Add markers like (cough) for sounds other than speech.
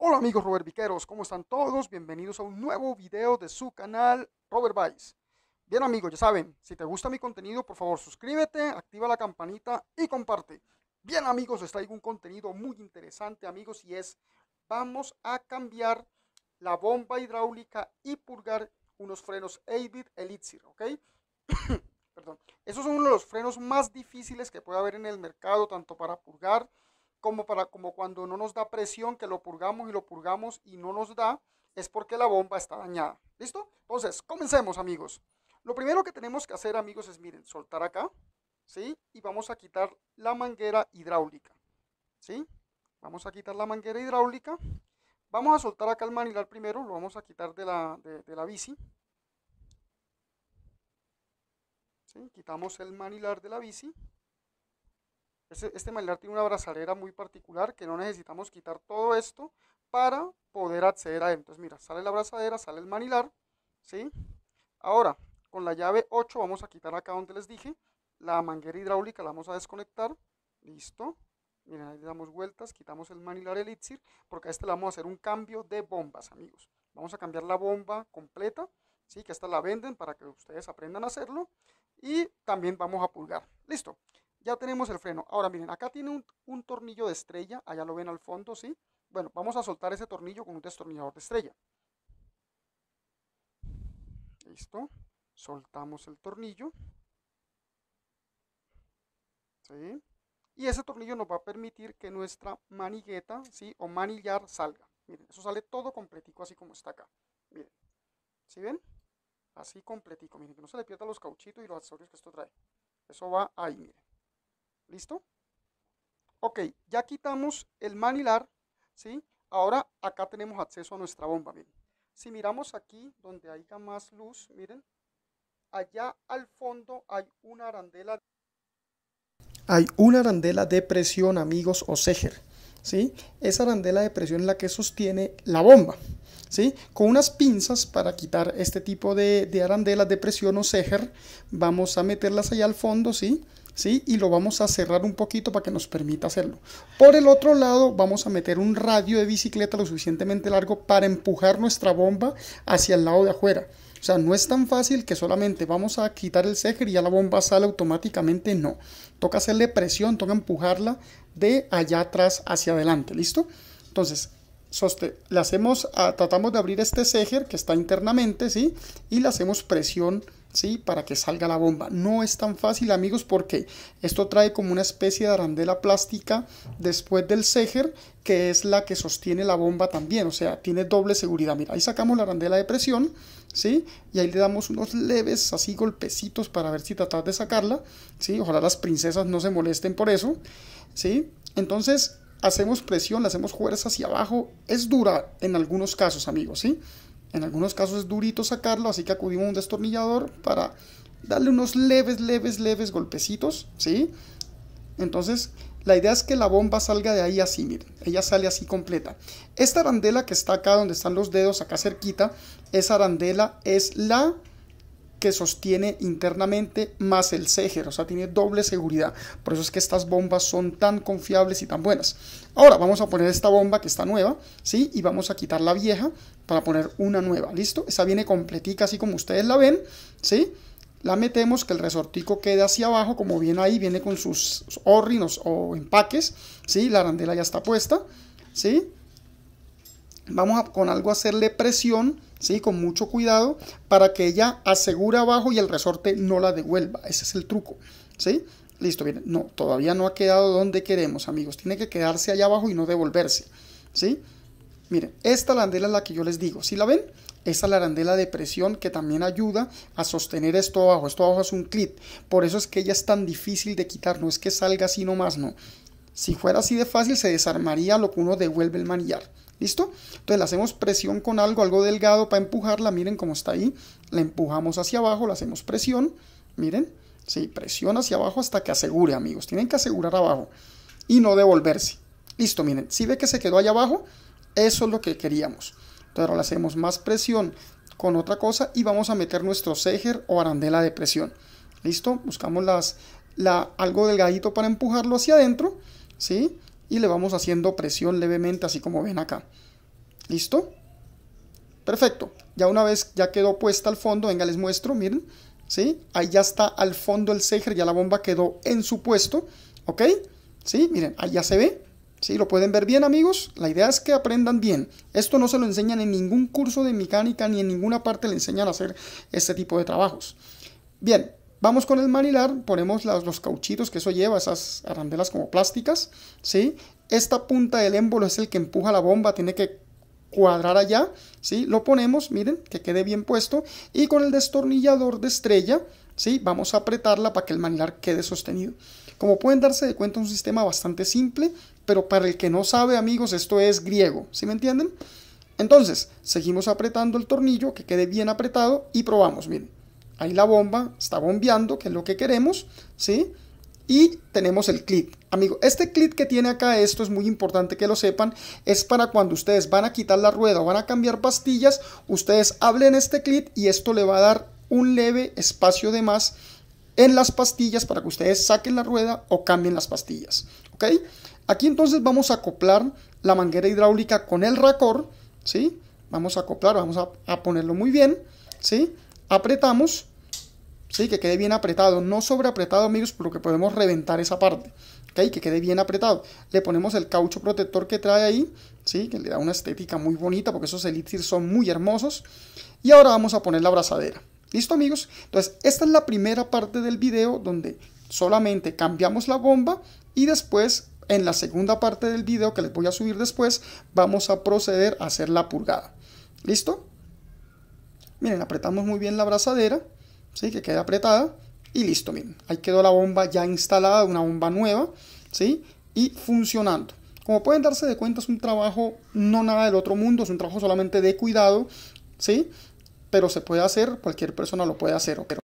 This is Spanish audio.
Hola amigos Robert Viqueros, ¿cómo están todos? Bienvenidos a un nuevo video de su canal Robert Vice. Bien amigos, ya saben, si te gusta mi contenido, por favor suscríbete, activa la campanita y comparte. Bien amigos, está traigo un contenido muy interesante amigos y es vamos a cambiar la bomba hidráulica y purgar unos frenos Avid Elixir, ¿ok? (coughs) Perdón. Esos son uno de los frenos más difíciles que puede haber en el mercado, tanto para purgar como, para, como cuando no nos da presión, que lo purgamos y lo purgamos y no nos da, es porque la bomba está dañada. ¿Listo? Entonces, comencemos amigos. Lo primero que tenemos que hacer amigos es, miren, soltar acá, ¿sí? Y vamos a quitar la manguera hidráulica, ¿sí? Vamos a quitar la manguera hidráulica. Vamos a soltar acá el manilar primero, lo vamos a quitar de la, de la bici. ¿Sí? Quitamos el manilar de la bici. Este, manilar tiene una brazalera muy particular que no necesitamos quitar todo esto para poder acceder a él. Entonces, mira, sale la abrazadera, sale el manilar, ¿sí? Ahora, con la llave 8 vamos a quitar acá donde les dije. La manguera hidráulica la vamos a desconectar. Listo. Miren, ahí le damos vueltas, quitamos el manilar elixir, porque a este le vamos a hacer un cambio de bombas, amigos. Vamos a cambiar la bomba completa, ¿sí? Que esta la venden para que ustedes aprendan a hacerlo. Y también vamos a pulgar. Listo ya tenemos el freno. Ahora miren, acá tiene un, tornillo de estrella, allá lo ven al fondo, ¿sí? Bueno, vamos a soltar ese tornillo con un destornillador de estrella. Listo, soltamos el tornillo. ¿Sí? Y ese tornillo nos va a permitir que nuestra manigueta, ¿sí? O manillar salga. Miren, eso sale todo completico así como está acá. Miren, ¿sí ven? Así completico, miren, que no se le pierdan los cauchitos y los accesorios que esto trae. Eso va ahí, miren. ¿Listo? Ok, ya quitamos el manilar, ¿sí? Ahora acá tenemos acceso a nuestra bomba, miren. Si miramos aquí, donde hay más luz, miren, allá al fondo hay una arandela. Hay una arandela de presión, amigos, o seger, ¿sí? Esa arandela de presión es la que sostiene la bomba, ¿sí? Con unas pinzas para quitar este tipo de, arandelas de presión o seger, vamos a meterlas allá al fondo, ¿sí? sí y lo vamos a cerrar un poquito para que nos permita hacerlo. Por el otro lado, vamos a meter un radio de bicicleta lo suficientemente largo para empujar nuestra bomba hacia el lado de afuera. O sea, no es tan fácil que solamente vamos a quitar el cejer y ya la bomba sale automáticamente, no. Toca hacerle presión, toca empujarla de allá atrás hacia adelante, ¿listo? Entonces, le hacemos, ah, tratamos de abrir este seger que está internamente, ¿sí? Y le hacemos presión ¿sí? Para que salga la bomba. No es tan fácil, amigos, porque esto trae como una especie de arandela plástica después del seger, que es la que sostiene la bomba también, o sea, tiene doble seguridad. Mira, ahí sacamos la arandela de presión, ¿sí? Y ahí le damos unos leves, así, golpecitos para ver si tratar de sacarla, ¿sí? Ojalá las princesas no se molesten por eso, ¿sí? Entonces, hacemos presión, hacemos fuerza hacia abajo. Es dura en algunos casos, amigos, ¿sí? En algunos casos es durito sacarlo, así que acudimos a un destornillador para darle unos leves, leves, leves golpecitos, ¿sí? Entonces, la idea es que la bomba salga de ahí así, miren, ella sale así completa. Esta arandela que está acá, donde están los dedos, acá cerquita, esa arandela es la que sostiene internamente más el Seger, o sea, tiene doble seguridad. Por eso es que estas bombas son tan confiables y tan buenas. Ahora vamos a poner esta bomba que está nueva, ¿sí? Y vamos a quitar la vieja para poner una nueva, ¿listo? Esa viene completica así como ustedes la ven, ¿sí? La metemos, que el resortico quede hacia abajo, como viene ahí, viene con sus orrinos o empaques, ¿sí? La arandela ya está puesta, ¿sí? vamos con algo a hacerle presión, ¿sí? con mucho cuidado, para que ella asegure abajo y el resorte no la devuelva. Ese es el truco. ¿sí? Listo, bien. No, todavía no ha quedado donde queremos, amigos. Tiene que quedarse allá abajo y no devolverse. ¿sí? Miren, esta arandela es la que yo les digo. ¿Sí la ven? Esa es la arandela de presión que también ayuda a sostener esto abajo. Esto abajo es un clip. Por eso es que ella es tan difícil de quitar. No es que salga así nomás, no. Si fuera así de fácil, se desarmaría lo que uno devuelve el manillar. ¿Listo? Entonces le hacemos presión con algo, algo delgado para empujarla. Miren cómo está ahí. La empujamos hacia abajo, le hacemos presión. Miren, sí, presión hacia abajo hasta que asegure, amigos. Tienen que asegurar abajo y no devolverse. Listo, miren, si ve que se quedó allá abajo, eso es lo que queríamos. Entonces ahora le hacemos más presión con otra cosa y vamos a meter nuestro seger o arandela de presión. ¿Listo? Buscamos las, la, algo delgadito para empujarlo hacia adentro, ¿sí? y le vamos haciendo presión levemente así como ven acá. ¿Listo? Perfecto. Ya una vez ya quedó puesta al fondo, venga les muestro, miren. ¿Sí? Ahí ya está al fondo el Seger, ya la bomba quedó en su puesto. ¿Ok? ¿Sí? Miren, ahí ya se ve. ¿Sí? ¿Lo pueden ver bien amigos? La idea es que aprendan bien. Esto no se lo enseñan en ningún curso de mecánica ni en ninguna parte le enseñan a hacer este tipo de trabajos. Bien, Vamos con el manilar, ponemos los cauchitos que eso lleva, esas arandelas como plásticas, ¿sí? Esta punta del émbolo es el que empuja la bomba, tiene que cuadrar allá, ¿sí? Lo ponemos, miren, que quede bien puesto. Y con el destornillador de estrella, ¿sí? Vamos a apretarla para que el manilar quede sostenido. Como pueden darse de cuenta, un sistema bastante simple, pero para el que no sabe, amigos, esto es griego, ¿sí me entienden? Entonces, seguimos apretando el tornillo, que quede bien apretado y probamos, miren. Ahí la bomba está bombeando, que es lo que queremos, ¿sí? Y tenemos el clip. Amigo, este clip que tiene acá, esto es muy importante que lo sepan, es para cuando ustedes van a quitar la rueda o van a cambiar pastillas, ustedes hablen este clip y esto le va a dar un leve espacio de más en las pastillas para que ustedes saquen la rueda o cambien las pastillas. ¿Ok? Aquí entonces vamos a acoplar la manguera hidráulica con el racor, ¿sí? Vamos a acoplar, vamos a, a ponerlo muy bien, ¿sí? apretamos, ¿sí? que quede bien apretado, no sobreapretado amigos, porque podemos reventar esa parte, que quede bien apretado. Le ponemos el caucho protector que trae ahí, ¿sí? que le da una estética muy bonita, porque esos elixir son muy hermosos. Y ahora vamos a poner la abrazadera. ¿Listo amigos? Entonces, esta es la primera parte del video donde solamente cambiamos la bomba y después en la segunda parte del video que les voy a subir después vamos a proceder a hacer la purgada. ¿Listo? Miren, apretamos muy bien la abrazadera, ¿sí? que quede apretada y listo, miren. Ahí quedó la bomba ya instalada, una bomba nueva, ¿sí? Y funcionando. Como pueden darse de cuenta, es un trabajo no nada del otro mundo, es un trabajo solamente de cuidado, ¿sí? Pero se puede hacer, cualquier persona lo puede hacer. Pero